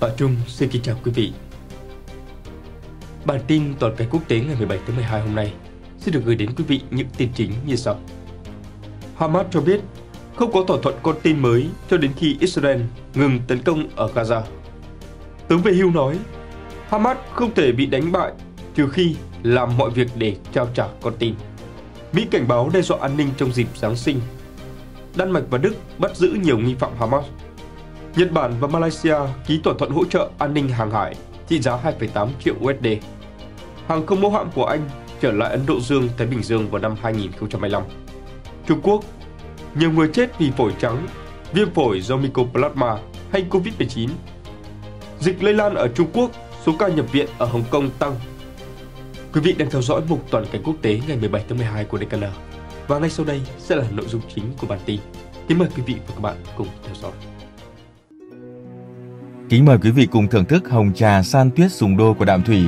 Bà Trung xin kính chào quý vị. Bản tin toàn cảnh quốc tế ngày 17 tháng 12 hôm nay sẽ được gửi đến quý vị những tin chính như sau. Hamas cho biết không có thỏa thuận con tin mới cho đến khi Israel ngừng tấn công ở Gaza. Tướng về hưu nói, Hamas không thể bị đánh bại trừ khi làm mọi việc để trao trả con tin. Mỹ cảnh báo đe dọa an ninh trong dịp Giáng sinh. Đan Mạch và Đức bắt giữ nhiều nghi phạm Hamas Nhật Bản và Malaysia ký thỏa thuận hỗ trợ an ninh hàng hải trị giá 2,8 triệu USD. Hàng không mẫu hạm của Anh trở lại Ấn Độ Dương Thái Bình Dương vào năm 2025. Trung Quốc, nhiều người chết vì phổi trắng, viêm phổi do Mycoplasma hay Covid-19. Dịch lây lan ở Trung Quốc, số ca nhập viện ở Hồng Kông tăng. Quý vị đang theo dõi mục toàn cảnh quốc tế ngày 17 tháng 12 của DKN. Và ngay sau đây sẽ là nội dung chính của bản tin. Kính mời quý vị và các bạn cùng theo dõi. Kính mời quý vị cùng thưởng thức hồng trà san tuyết sùng đô của Đạm Thủy.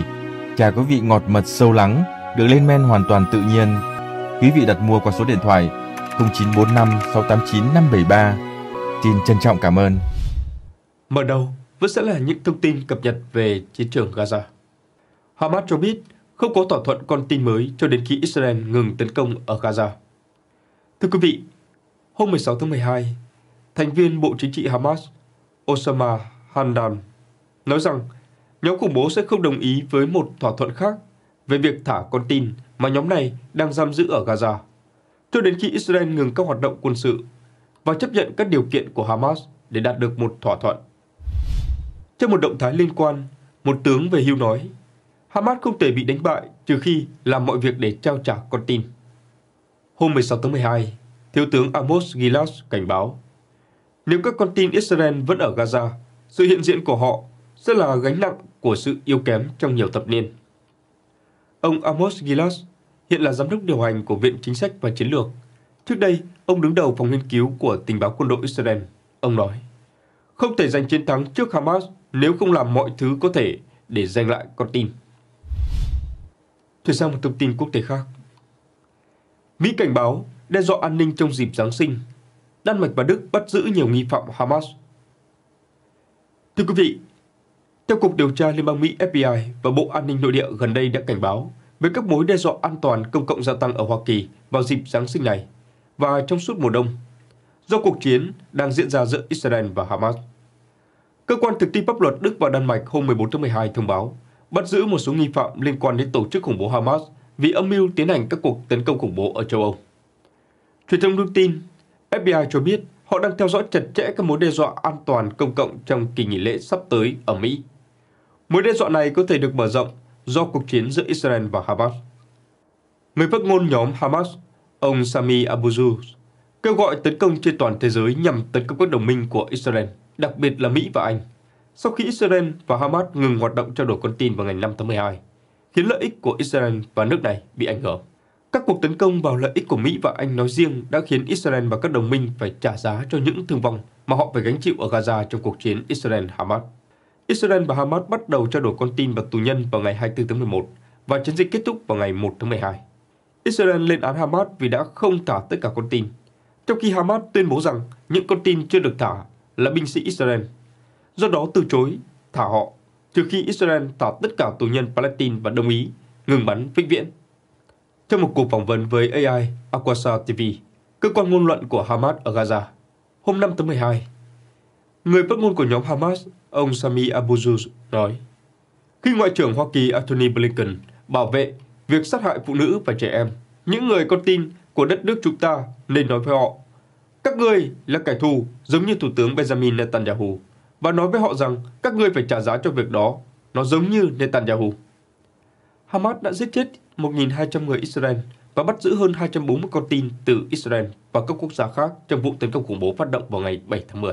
Trà có vị ngọt mật sâu lắng, được lên men hoàn toàn tự nhiên. Quý vị đặt mua qua số điện thoại 0945 689 573. Xin trân trọng cảm ơn. Mở đầu vẫn sẽ là những thông tin cập nhật về chiến trường Gaza. Hamas cho biết không có thỏa thuận con tin mới cho đến khi Israel ngừng tấn công ở Gaza. Thưa quý vị, hôm 16 tháng 12, thành viên Bộ Chính trị Hamas Osama Handan, nói rằng nhóm khủng bố sẽ không đồng ý với một thỏa thuận khác về việc thả con tin mà nhóm này đang giam giữ ở Gaza, cho đến khi Israel ngừng các hoạt động quân sự và chấp nhận các điều kiện của Hamas để đạt được một thỏa thuận. Trong một động thái liên quan, một tướng về hưu nói, Hamas không thể bị đánh bại trừ khi làm mọi việc để trao trả con tin. Hôm 16 tháng 12, Thiếu tướng Amos Gilas cảnh báo, nếu các con tin Israel vẫn ở Gaza, sự hiện diện của họ rất là gánh nặng của sự yếu kém trong nhiều thập niên. Ông Amos Gilas hiện là giám đốc điều hành của Viện Chính sách và Chiến lược. Trước đây, ông đứng đầu phòng nghiên cứu của tình báo quân đội Israel. Ông nói, không thể giành chiến thắng trước Hamas nếu không làm mọi thứ có thể để giành lại con tin. Chuyển sang một thông tin quốc tế khác. Mỹ cảnh báo đe dọa an ninh trong dịp Giáng sinh. Đan Mạch và Đức bắt giữ nhiều nghi phạm Hamas – Thưa quý vị, theo Cục Điều tra Liên bang Mỹ FBI và Bộ An ninh Nội địa gần đây đã cảnh báo về các mối đe dọa an toàn công cộng gia tăng ở Hoa Kỳ vào dịp Giáng sinh này và trong suốt mùa đông do cuộc chiến đang diễn ra giữa Israel và Hamas. Cơ quan thực thi pháp luật Đức và Đan Mạch hôm 14 tháng 12 thông báo bắt giữ một số nghi phạm liên quan đến tổ chức khủng bố Hamas vì âm mưu tiến hành các cuộc tấn công khủng bố ở châu Âu. Truyền thông đưa tin, FBI cho biết Họ đang theo dõi chặt chẽ các mối đe dọa an toàn công cộng trong kỳ nghỉ lễ sắp tới ở Mỹ. Mối đe dọa này có thể được mở rộng do cuộc chiến giữa Israel và Hamas. Người phát ngôn nhóm Hamas, ông Sami Abu Abuzu, kêu gọi tấn công trên toàn thế giới nhằm tấn công các đồng minh của Israel, đặc biệt là Mỹ và Anh, sau khi Israel và Hamas ngừng hoạt động trao đổi con tin vào ngày 5 tháng 12, khiến lợi ích của Israel và nước này bị ảnh hưởng. Các cuộc tấn công vào lợi ích của Mỹ và Anh nói riêng đã khiến Israel và các đồng minh phải trả giá cho những thương vong mà họ phải gánh chịu ở Gaza trong cuộc chiến Israel-Hamas. Israel và Hamas bắt đầu trao đổi con tin và tù nhân vào ngày 24 tháng 11 và chiến dịch kết thúc vào ngày 1 tháng 12. Israel lên án Hamas vì đã không thả tất cả con tin, trong khi Hamas tuyên bố rằng những con tin chưa được thả là binh sĩ Israel, do đó từ chối thả họ, trừ khi Israel thả tất cả tù nhân Palestine và đồng ý ngừng bắn vĩnh viễn. Trong một cuộc phỏng vấn với AI Aquasa TV, cơ quan ngôn luận của Hamas ở Gaza, hôm 5 tháng 12, người phát ngôn của nhóm Hamas, ông Sami Abuzuz, nói Khi Ngoại trưởng Hoa Kỳ Antony Blinken bảo vệ việc sát hại phụ nữ và trẻ em, những người con tin của đất nước chúng ta nên nói với họ các ngươi là kẻ thù giống như Thủ tướng Benjamin Netanyahu và nói với họ rằng các ngươi phải trả giá cho việc đó. Nó giống như Netanyahu. Hamas đã giết chết 1.200 người Israel và bắt giữ hơn 240 con tin từ Israel và các quốc gia khác trong vụ tấn công khủng bố phát động vào ngày 7 tháng 10.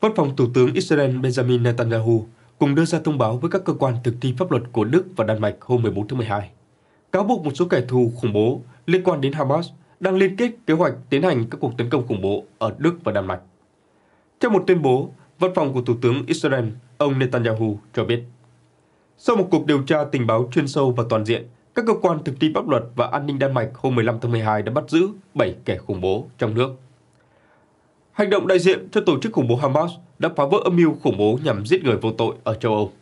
Văn phòng Thủ tướng Israel Benjamin Netanyahu cùng đưa ra thông báo với các cơ quan thực thi pháp luật của Đức và Đan Mạch hôm 14 tháng 12, cáo buộc một số kẻ thù khủng bố liên quan đến Hamas đang liên kết kế hoạch tiến hành các cuộc tấn công khủng bố ở Đức và Đan Mạch. Trong một tuyên bố, văn phòng của Thủ tướng Israel, ông Netanyahu cho biết sau một cuộc điều tra tình báo chuyên sâu và toàn diện, các cơ quan thực thi pháp luật và an ninh Đan Mạch hôm 15 tháng 12 đã bắt giữ 7 kẻ khủng bố trong nước. Hành động đại diện cho tổ chức khủng bố Hamas đã phá vỡ âm mưu khủng bố nhằm giết người vô tội ở châu Âu.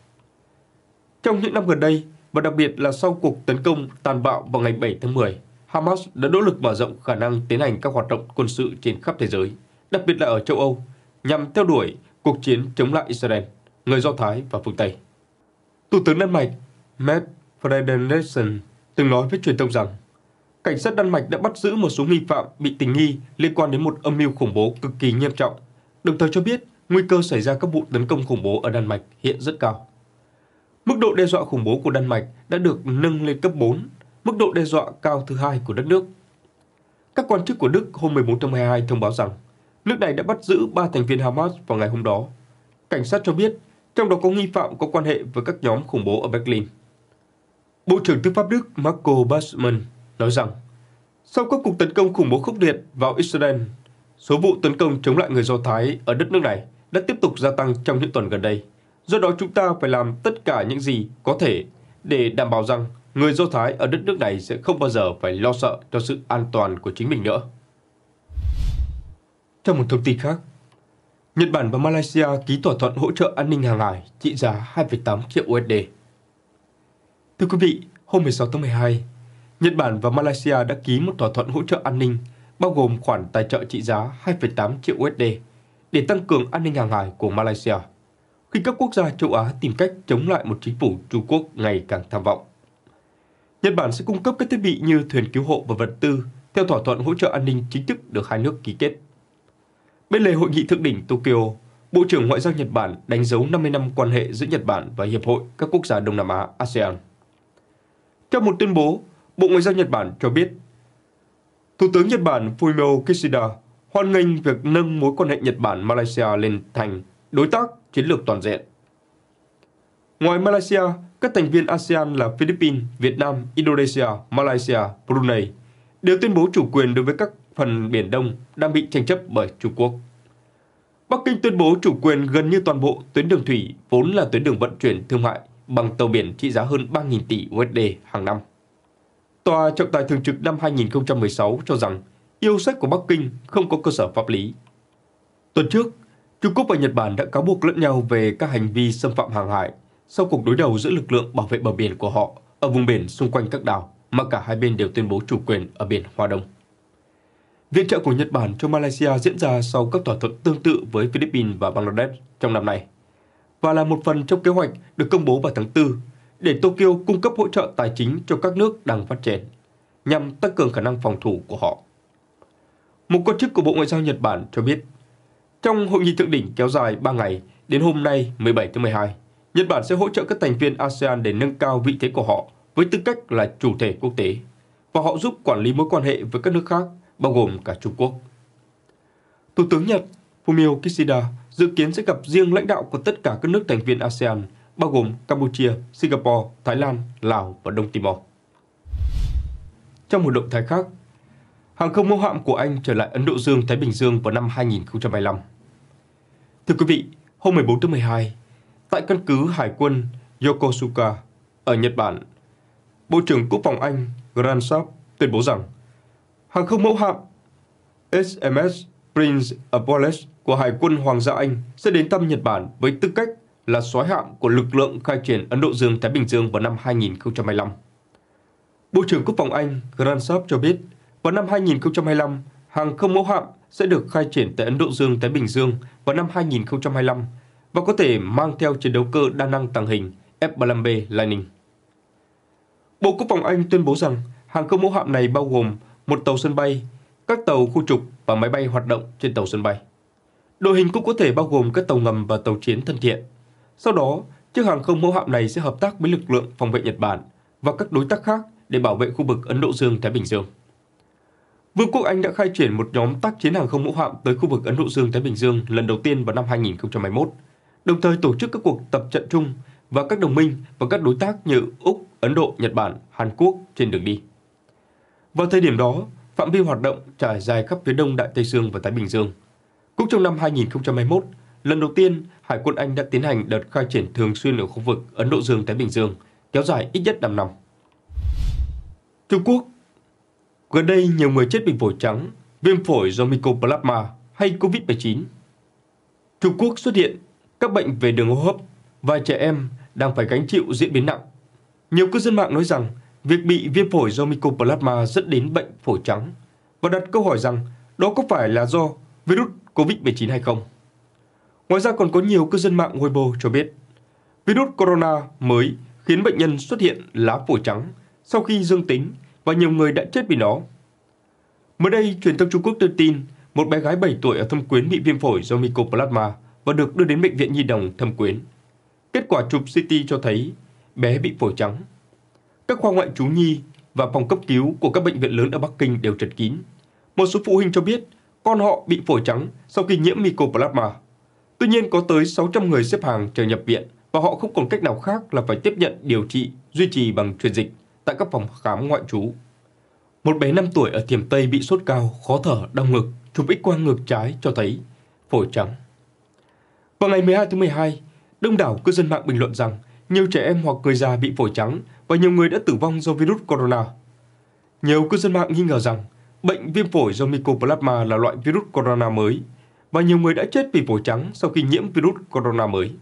Trong những năm gần đây, và đặc biệt là sau cuộc tấn công tàn bạo vào ngày 7 tháng 10, Hamas đã nỗ lực mở rộng khả năng tiến hành các hoạt động quân sự trên khắp thế giới, đặc biệt là ở châu Âu, nhằm theo đuổi cuộc chiến chống lại Israel, người Do Thái và phương Tây. Thủ tướng Đan Mạch Matt Frederiksen từng nói với truyền thông rằng cảnh sát Đan Mạch đã bắt giữ một số nghi phạm bị tình nghi liên quan đến một âm mưu khủng bố cực kỳ nghiêm trọng, đồng thời cho biết nguy cơ xảy ra các vụ tấn công khủng bố ở Đan Mạch hiện rất cao. Mức độ đe dọa khủng bố của Đan Mạch đã được nâng lên cấp 4, mức độ đe dọa cao thứ hai của đất nước. Các quan chức của Đức hôm 14 tháng 12 thông báo rằng nước này đã bắt giữ 3 thành viên Hamas vào ngày hôm đó. Cảnh sát cho biết trong đó có nghi phạm có quan hệ với các nhóm khủng bố ở Berlin. Bộ trưởng Tư pháp Đức Marco Basman nói rằng, sau các cuộc tấn công khủng bố khốc liệt vào Israel, số vụ tấn công chống lại người Do Thái ở đất nước này đã tiếp tục gia tăng trong những tuần gần đây. Do đó chúng ta phải làm tất cả những gì có thể để đảm bảo rằng người Do Thái ở đất nước này sẽ không bao giờ phải lo sợ cho sự an toàn của chính mình nữa. Trong một thông tin khác, Nhật Bản và Malaysia ký thỏa thuận hỗ trợ an ninh hàng hải trị giá 2,8 triệu USD. Thưa quý vị, hôm 16 tháng 12, Nhật Bản và Malaysia đã ký một thỏa thuận hỗ trợ an ninh bao gồm khoản tài trợ trị giá 2,8 triệu USD để tăng cường an ninh hàng hải của Malaysia khi các quốc gia châu Á tìm cách chống lại một chính phủ Trung Quốc ngày càng tham vọng. Nhật Bản sẽ cung cấp các thiết bị như thuyền cứu hộ và vật tư theo thỏa thuận hỗ trợ an ninh chính thức được hai nước ký kết Bên lề hội nghị thượng đỉnh Tokyo, Bộ trưởng Ngoại giao Nhật Bản đánh dấu 50 năm quan hệ giữa Nhật Bản và Hiệp hội các quốc gia Đông Nam Á ASEAN. Theo một tuyên bố, Bộ Ngoại giao Nhật Bản cho biết, Thủ tướng Nhật Bản Fumio Kishida hoan nghênh việc nâng mối quan hệ Nhật Bản-Malaysia lên thành đối tác chiến lược toàn diện. Ngoài Malaysia, các thành viên ASEAN là Philippines, Việt Nam, Indonesia, Malaysia, Brunei đều tuyên bố chủ quyền đối với các phần Biển Đông đang bị tranh chấp bởi Trung Quốc. Bắc Kinh tuyên bố chủ quyền gần như toàn bộ tuyến đường thủy vốn là tuyến đường vận chuyển thương mại bằng tàu biển trị giá hơn 3.000 tỷ USD hàng năm. Tòa trọng tài thường trực năm 2016 cho rằng yêu sách của Bắc Kinh không có cơ sở pháp lý. Tuần trước, Trung Quốc và Nhật Bản đã cáo buộc lẫn nhau về các hành vi xâm phạm hàng hải sau cuộc đối đầu giữa lực lượng bảo vệ bờ biển của họ ở vùng biển xung quanh các đảo mà cả hai bên đều tuyên bố chủ quyền ở biển Hoa Đông. Viện trợ của Nhật Bản cho Malaysia diễn ra sau các thỏa thuận tương tự với Philippines và Bangladesh trong năm nay và là một phần trong kế hoạch được công bố vào tháng 4 để Tokyo cung cấp hỗ trợ tài chính cho các nước đang phát triển nhằm tăng cường khả năng phòng thủ của họ. Một quan chức của Bộ Ngoại giao Nhật Bản cho biết, trong hội nghị thượng đỉnh kéo dài 3 ngày đến hôm nay 17 tháng 12, Nhật Bản sẽ hỗ trợ các thành viên ASEAN để nâng cao vị thế của họ với tư cách là chủ thể quốc tế và họ giúp quản lý mối quan hệ với các nước khác bao gồm cả Trung Quốc. Thủ tướng Nhật Fumio Kishida dự kiến sẽ gặp riêng lãnh đạo của tất cả các nước thành viên ASEAN, bao gồm Campuchia, Singapore, Thái Lan, Lào và Đông Timor. Trong một động thái khác, hàng không mẫu hạm của Anh trở lại Ấn Độ Dương-Thái Bình Dương vào năm 2025. Thưa quý vị, hôm 14 tháng 12, tại căn cứ Hải quân Yokosuka ở Nhật Bản, Bộ trưởng Quốc phòng Anh Grant Sharp tuyên bố rằng hàng không mẫu hạm HMS Prince of Wales của Hải quân Hoàng gia Anh sẽ đến thăm Nhật Bản với tư cách là soái hạm của lực lượng khai triển Ấn Độ Dương-Thái Bình Dương vào năm 2025. Bộ trưởng Quốc phòng Anh Grant cho biết, vào năm 2025, hàng không mẫu hạm sẽ được khai triển tại Ấn Độ Dương Thái Bình Dương vào năm 2025 và có thể mang theo chiến đấu cơ đa năng tàng hình F-35B Lightning. Bộ Quốc phòng Anh tuyên bố rằng hàng không mẫu hạm này bao gồm một tàu sân bay, các tàu khu trục và máy bay hoạt động trên tàu sân bay. Đội hình cũng có thể bao gồm các tàu ngầm và tàu chiến thân thiện. Sau đó, chiếc hàng không mẫu hạm này sẽ hợp tác với lực lượng phòng vệ Nhật Bản và các đối tác khác để bảo vệ khu vực Ấn Độ Dương-Thái Bình Dương. Vương quốc Anh đã khai triển một nhóm tác chiến hàng không mẫu hạm tới khu vực Ấn Độ Dương-Thái Bình Dương lần đầu tiên vào năm 2021, đồng thời tổ chức các cuộc tập trận chung và các đồng minh và các đối tác như Úc, Ấn Độ, Nhật Bản, Hàn Quốc trên đường đi. Vào thời điểm đó, phạm vi hoạt động trải dài khắp phía đông Đại Tây Dương và Thái Bình Dương. Cũng trong năm 2021, lần đầu tiên, Hải quân Anh đã tiến hành đợt khai triển thường xuyên ở khu vực Ấn Độ Dương-Thái Bình Dương, kéo dài ít nhất 5 năm. Trung Quốc Gần đây, nhiều người chết bị phổi trắng, viêm phổi do mycoplasma hay COVID-19. Trung Quốc xuất hiện các bệnh về đường hô hấp và trẻ em đang phải gánh chịu diễn biến nặng. Nhiều cư dân mạng nói rằng Việc bị viêm phổi do Mycoplasma dẫn đến bệnh phổi trắng và đặt câu hỏi rằng đó có phải là do virus COVID-19 hay không. Ngoài ra còn có nhiều cư dân mạng Weibo cho biết virus corona mới khiến bệnh nhân xuất hiện lá phổi trắng sau khi dương tính và nhiều người đã chết vì nó. Mới đây, truyền thông Trung Quốc đưa tin một bé gái 7 tuổi ở Thâm Quyến bị viêm phổi do Mycoplasma và được đưa đến bệnh viện nhi đồng Thâm Quyến. Kết quả chụp CT cho thấy bé bị phổi trắng các khoa ngoại trú nhi và phòng cấp cứu của các bệnh viện lớn ở Bắc Kinh đều chật kín. Một số phụ huynh cho biết con họ bị phổi trắng sau khi nhiễm mycoplasma. Tuy nhiên có tới 600 người xếp hàng chờ nhập viện và họ không còn cách nào khác là phải tiếp nhận điều trị duy trì bằng truyền dịch tại các phòng khám ngoại trú. Một bé 5 tuổi ở Thiểm Tây bị sốt cao, khó thở, đau ngực, chụp x quang ngực trái cho thấy phổi trắng. Vào ngày 12 tháng 12, đông đảo cư dân mạng bình luận rằng nhiều trẻ em hoặc người già bị phổi trắng và nhiều người đã tử vong do virus corona. Nhiều cư dân mạng nghi ngờ rằng bệnh viêm phổi do Mycoplasma là loại virus corona mới và nhiều người đã chết vì phổi trắng sau khi nhiễm virus corona mới.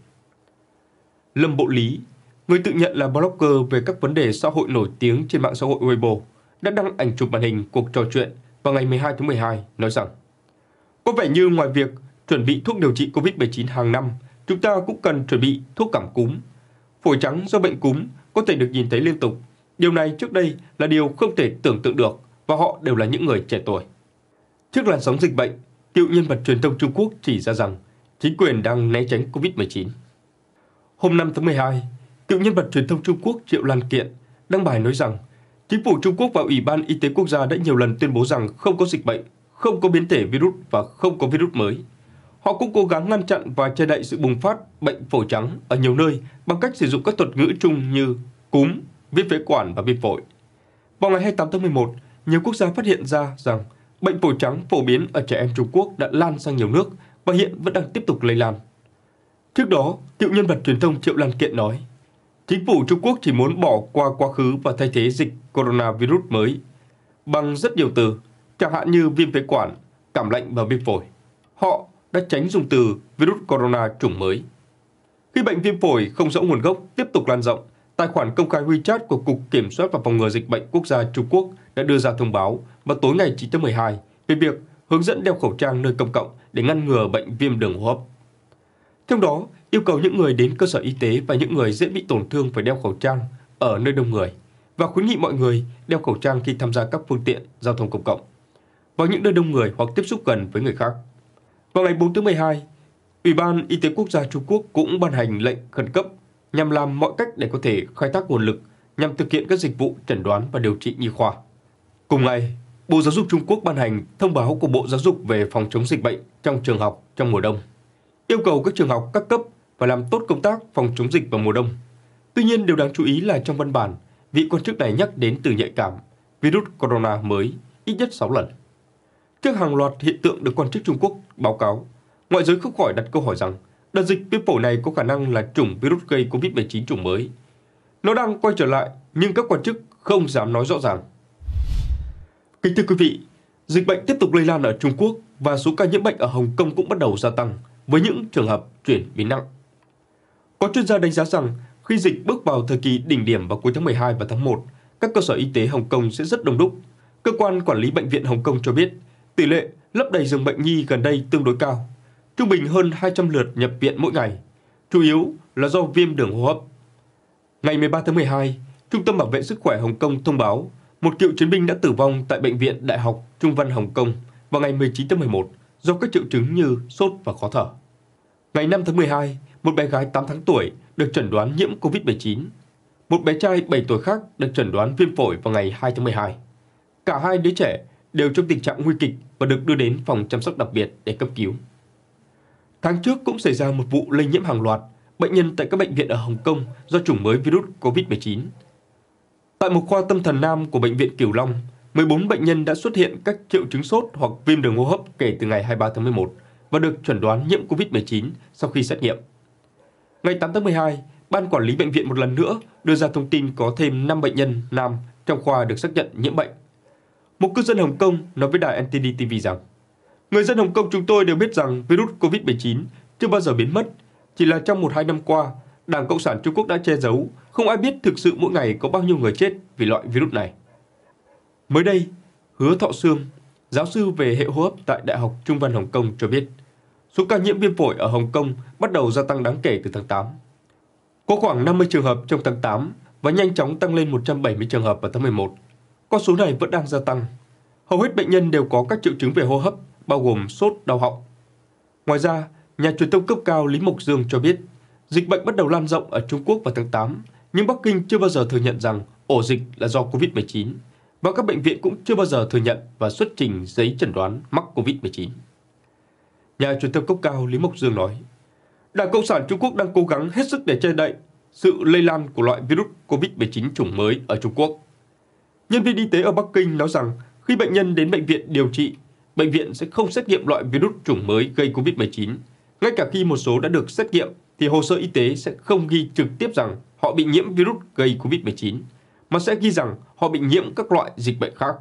Lâm Bộ Lý, người tự nhận là blogger về các vấn đề xã hội nổi tiếng trên mạng xã hội Weibo, đã đăng ảnh chụp màn hình cuộc trò chuyện vào ngày 12 tháng 12 nói rằng Có vẻ như ngoài việc chuẩn bị thuốc điều trị COVID-19 hàng năm, chúng ta cũng cần chuẩn bị thuốc cảm cúm. Phổi trắng do bệnh cúm có thể được nhìn thấy liên tục. Điều này trước đây là điều không thể tưởng tượng được và họ đều là những người trẻ tuổi. Trước làn sóng dịch bệnh, cựu nhân vật truyền thông Trung Quốc chỉ ra rằng chính quyền đang né tránh COVID-19. Hôm 5 tháng 12, cựu nhân vật truyền thông Trung Quốc Triệu Lan Kiện đăng bài nói rằng chính phủ Trung Quốc và Ủy ban Y tế Quốc gia đã nhiều lần tuyên bố rằng không có dịch bệnh, không có biến thể virus và không có virus mới. Họ cũng cố gắng ngăn chặn và che đậy sự bùng phát bệnh phổi trắng ở nhiều nơi bằng cách sử dụng các thuật ngữ chung như cúm, viêm phế quản và viêm phổi. Vào ngày 28 tháng 11, nhiều quốc gia phát hiện ra rằng bệnh phổi trắng phổ biến ở trẻ em Trung Quốc đã lan sang nhiều nước và hiện vẫn đang tiếp tục lây lan. Trước đó, cựu nhân vật truyền thông Triệu Lan Kiện nói, chính phủ Trung Quốc chỉ muốn bỏ qua quá khứ và thay thế dịch coronavirus mới bằng rất nhiều từ, chẳng hạn như viêm phế quản, cảm lạnh và viêm phổi. Họ đã tránh dùng từ virus corona chủng mới. Khi bệnh viêm phổi không rõ nguồn gốc tiếp tục lan rộng, Tài khoản công khai WeChat của Cục Kiểm soát và Phòng ngừa Dịch bệnh Quốc gia Trung Quốc đã đưa ra thông báo vào tối ngày 9 tháng 12 về việc hướng dẫn đeo khẩu trang nơi công cộng để ngăn ngừa bệnh viêm đường hô hấp. Theo đó, yêu cầu những người đến cơ sở y tế và những người dễ bị tổn thương phải đeo khẩu trang ở nơi đông người và khuyến nghị mọi người đeo khẩu trang khi tham gia các phương tiện giao thông công cộng vào những nơi đông người hoặc tiếp xúc gần với người khác. Vào ngày 4 tháng 12, Ủy ban Y tế Quốc gia Trung Quốc cũng ban hành lệnh khẩn cấp nhằm làm mọi cách để có thể khai thác nguồn lực nhằm thực hiện các dịch vụ chẩn đoán và điều trị nhi khoa. Cùng ngày, Bộ Giáo dục Trung Quốc ban hành thông báo của Bộ Giáo dục về phòng chống dịch bệnh trong trường học trong mùa đông, yêu cầu các trường học các cấp và làm tốt công tác phòng chống dịch vào mùa đông. Tuy nhiên, điều đáng chú ý là trong văn bản, vị quan chức này nhắc đến từ nhạy cảm virus corona mới ít nhất 6 lần. Trước hàng loạt hiện tượng được quan chức Trung Quốc báo cáo, ngoại giới không khỏi đặt câu hỏi rằng Đợt dịch People này có khả năng là chủng virus gây COVID-19 chủng mới. Nó đang quay trở lại, nhưng các quan chức không dám nói rõ ràng. Kính thưa quý vị, dịch bệnh tiếp tục lây lan ở Trung Quốc và số ca nhiễm bệnh ở Hồng Kông cũng bắt đầu gia tăng với những trường hợp chuyển biến nặng. Có chuyên gia đánh giá rằng khi dịch bước vào thời kỳ đỉnh điểm vào cuối tháng 12 và tháng 1, các cơ sở y tế Hồng Kông sẽ rất đông đúc. Cơ quan quản lý bệnh viện Hồng Kông cho biết, tỷ lệ lấp đầy giường bệnh nhi gần đây tương đối cao trung bình hơn 200 lượt nhập viện mỗi ngày, chủ yếu là do viêm đường hô hấp. Ngày 13 tháng 12, Trung tâm Bảo vệ Sức khỏe Hồng Kông thông báo một cựu chiến binh đã tử vong tại Bệnh viện Đại học Trung văn Hồng Kông vào ngày 19 tháng 11 do các triệu chứng như sốt và khó thở. Ngày 5 tháng 12, một bé gái 8 tháng tuổi được chẩn đoán nhiễm COVID-19. Một bé trai 7 tuổi khác được chẩn đoán viêm phổi vào ngày 2 tháng 12. Cả hai đứa trẻ đều trong tình trạng nguy kịch và được đưa đến phòng chăm sóc đặc biệt để cấp cứu. Tháng trước cũng xảy ra một vụ lây nhiễm hàng loạt, bệnh nhân tại các bệnh viện ở Hồng Kông do chủng mới virus COVID-19. Tại một khoa tâm thần nam của Bệnh viện Cửu Long, 14 bệnh nhân đã xuất hiện các triệu chứng sốt hoặc viêm đường hô hấp kể từ ngày 23 tháng 11 và được chuẩn đoán nhiễm COVID-19 sau khi xét nghiệm. Ngày 8 tháng 12, Ban Quản lý Bệnh viện một lần nữa đưa ra thông tin có thêm 5 bệnh nhân nam trong khoa được xác nhận nhiễm bệnh. Một cư dân Hồng Kông nói với đài NTD TV rằng Người dân Hồng Kông chúng tôi đều biết rằng virus COVID-19 chưa bao giờ biến mất. Chỉ là trong một hai năm qua, Đảng Cộng sản Trung Quốc đã che giấu, không ai biết thực sự mỗi ngày có bao nhiêu người chết vì loại virus này. Mới đây, Hứa Thọ Sương, giáo sư về hệ hô hấp tại Đại học Trung văn Hồng Kông cho biết, số ca nhiễm viêm phổi ở Hồng Kông bắt đầu gia tăng đáng kể từ tháng 8. Có khoảng 50 trường hợp trong tháng 8 và nhanh chóng tăng lên 170 trường hợp vào tháng 11. Con số này vẫn đang gia tăng. Hầu hết bệnh nhân đều có các triệu chứng về hô hấp bao gồm sốt, đau họng. Ngoài ra, nhà truyền thông cấp cao Lý Mộc Dương cho biết, dịch bệnh bắt đầu lan rộng ở Trung Quốc vào tháng 8, nhưng Bắc Kinh chưa bao giờ thừa nhận rằng ổ dịch là do COVID-19 và các bệnh viện cũng chưa bao giờ thừa nhận và xuất trình giấy chẩn đoán mắc COVID-19. Nhà truyền thông cấp cao Lý Mộc Dương nói, Đảng Cộng sản Trung Quốc đang cố gắng hết sức để che đậy sự lây lan của loại virus COVID-19 chủng mới ở Trung Quốc. Nhân viên y tế ở Bắc Kinh nói rằng khi bệnh nhân đến bệnh viện điều trị bệnh viện sẽ không xét nghiệm loại virus chủng mới gây COVID-19. Ngay cả khi một số đã được xét nghiệm, thì hồ sơ y tế sẽ không ghi trực tiếp rằng họ bị nhiễm virus gây COVID-19, mà sẽ ghi rằng họ bị nhiễm các loại dịch bệnh khác,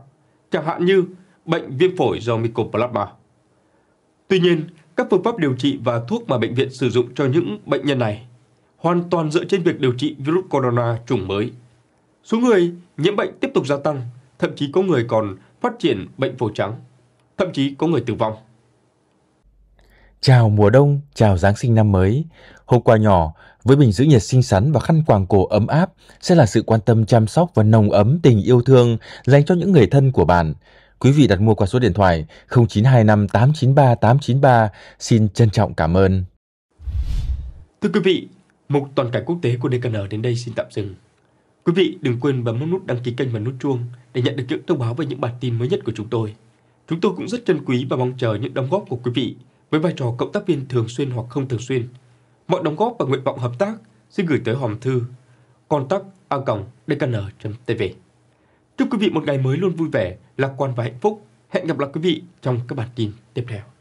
chẳng hạn như bệnh viêm phổi do Mycoplasma. Tuy nhiên, các phương pháp điều trị và thuốc mà bệnh viện sử dụng cho những bệnh nhân này hoàn toàn dựa trên việc điều trị virus corona chủng mới. Số người nhiễm bệnh tiếp tục gia tăng, thậm chí có người còn phát triển bệnh phổi trắng thậm chí có người tử vong. Chào mùa đông, chào Giáng sinh năm mới. Hộp quà nhỏ với bình giữ nhiệt xinh xắn và khăn quàng cổ ấm áp sẽ là sự quan tâm chăm sóc và nồng ấm tình yêu thương dành cho những người thân của bạn. Quý vị đặt mua qua số điện thoại 0925 893 893. Xin trân trọng cảm ơn. Thưa quý vị, mục toàn cảnh quốc tế của DKN đến đây xin tạm dừng. Quý vị đừng quên bấm nút đăng ký kênh và nút chuông để nhận được những thông báo về những bản tin mới nhất của chúng tôi. Chúng tôi cũng rất trân quý và mong chờ những đóng góp của quý vị với vai trò cộng tác viên thường xuyên hoặc không thường xuyên. Mọi đóng góp và nguyện vọng hợp tác xin gửi tới hòm thư contact tv Chúc quý vị một ngày mới luôn vui vẻ, lạc quan và hạnh phúc. Hẹn gặp lại quý vị trong các bản tin tiếp theo.